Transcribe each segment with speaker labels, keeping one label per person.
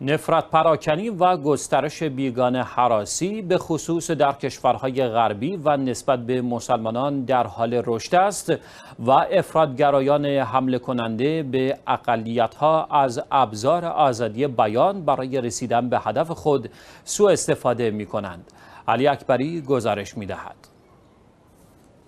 Speaker 1: نفرت پراکنی و گسترش بیگان حراسی به خصوص در کشورهای غربی و نسبت به مسلمانان در حال رشد است و افرادگرایان حمله کننده به اقلیتها از ابزار آزادی بیان برای رسیدن به هدف خود سوء استفاده می کنند. علی اکبری گزارش می دهد.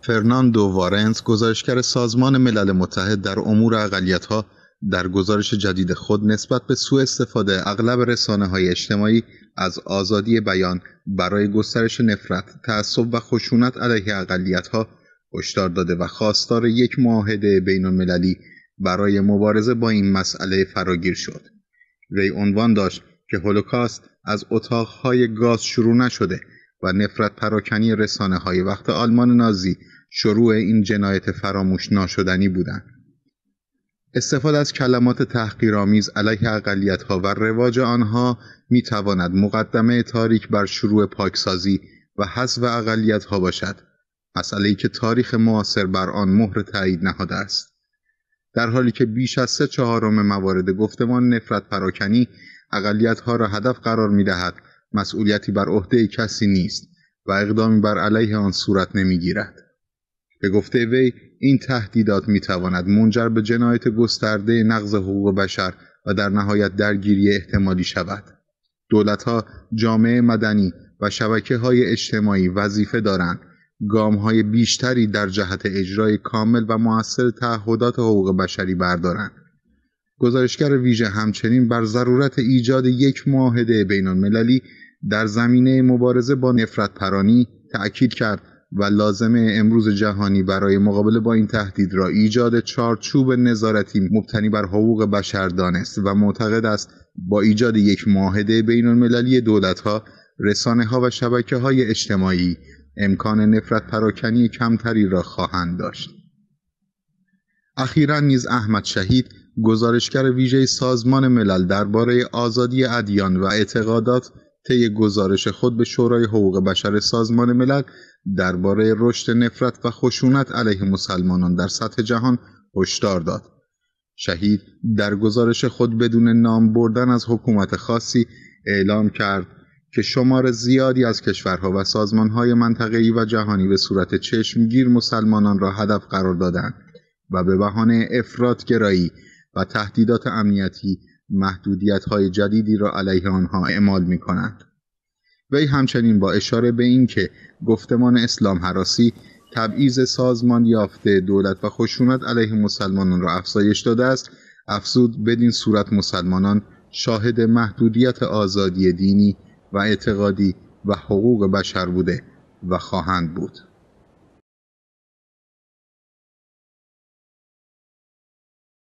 Speaker 2: فرناندو وارنس گزارشگر سازمان ملل متحد در امور اقلیتها در گزارش جدید خود نسبت به سوء استفاده اغلب رسانه های اجتماعی از آزادی بیان برای گسترش نفرت، تعصب و خشونت علیه اقلیت ها هشدار داده و خواستار یک معاهده بین المللی برای مبارزه با این مسئله فراگیر شد. وی عنوان داشت که هولوکاست از اتاقهای گاز شروع نشده و نفرت پراکنی رسانه های وقت آلمان نازی شروع این جنایت فراموش ناشدنی بودند. استفاده از کلمات تحقیرآمیز علیه اقلیت‌ها و رواج آنها می‌تواند مقدمه تاریک بر شروع پاکسازی و حذف اقلیت‌ها باشد مسئله‌ای که تاریخ معاصر بر آن مهر تایید نهاده است در حالی که بیش از سه چهارم موارد گفتمان نفرت پراکنی اقلیت‌ها را هدف قرار می‌دهد مسئولیتی بر عهده کسی نیست و اقدامی بر علیه آن صورت نمیگیرد به گفته وی این تهدیدات میتواند منجر به جنایت گسترده نقض حقوق بشر و در نهایت درگیری احتمالی شود ها، جامعه مدنی و شبکه های اجتماعی وظیفه دارند گام های بیشتری در جهت اجرای کامل و موثر تعهدات حقوق بشری بردارند گزارشگر ویژه همچنین بر ضرورت ایجاد یک معاهده بین المللی در زمینه مبارزه با نفرت پرانی تأکید کرد و لازمه امروز جهانی برای مقابله با این تهدید را ایجاد چارچوب نظارتی مبتنی بر حقوق بشر دانست و معتقد است با ایجاد یک معاهده بین المللی دولت ها رسانه ها و شبکه های اجتماعی امکان نفرت پراکنی کمتری را خواهند داشت. اخیرا نیز احمد شهید گزارشگر ویژه سازمان ملل درباره آزادی ادیان و اعتقادات طی گزارش خود به شورای حقوق بشر سازمان ملل درباره رشد نفرت و خشونت علیه مسلمانان در سطح جهان هشدار داد. شهید در گزارش خود بدون نام بردن از حکومت خاصی اعلام کرد که شمار زیادی از کشورها و سازمانهای منطقه‌ای و جهانی به صورت چشمگیر مسلمانان را هدف قرار دادند و به بهانه افراد گرایی و تهدیدات امنیتی محدودیت های جدیدی را علیه آنها اعمال می کنند. وی همچنین با اشاره به اینکه گفتمان اسلام حراسی تبعیض سازمان یافته دولت و خشونت علیه مسلمانان را افزایش داده است افزود بدین صورت مسلمانان شاهد محدودیت آزادی دینی و اعتقادی و حقوق بشر بوده
Speaker 1: و خواهند بود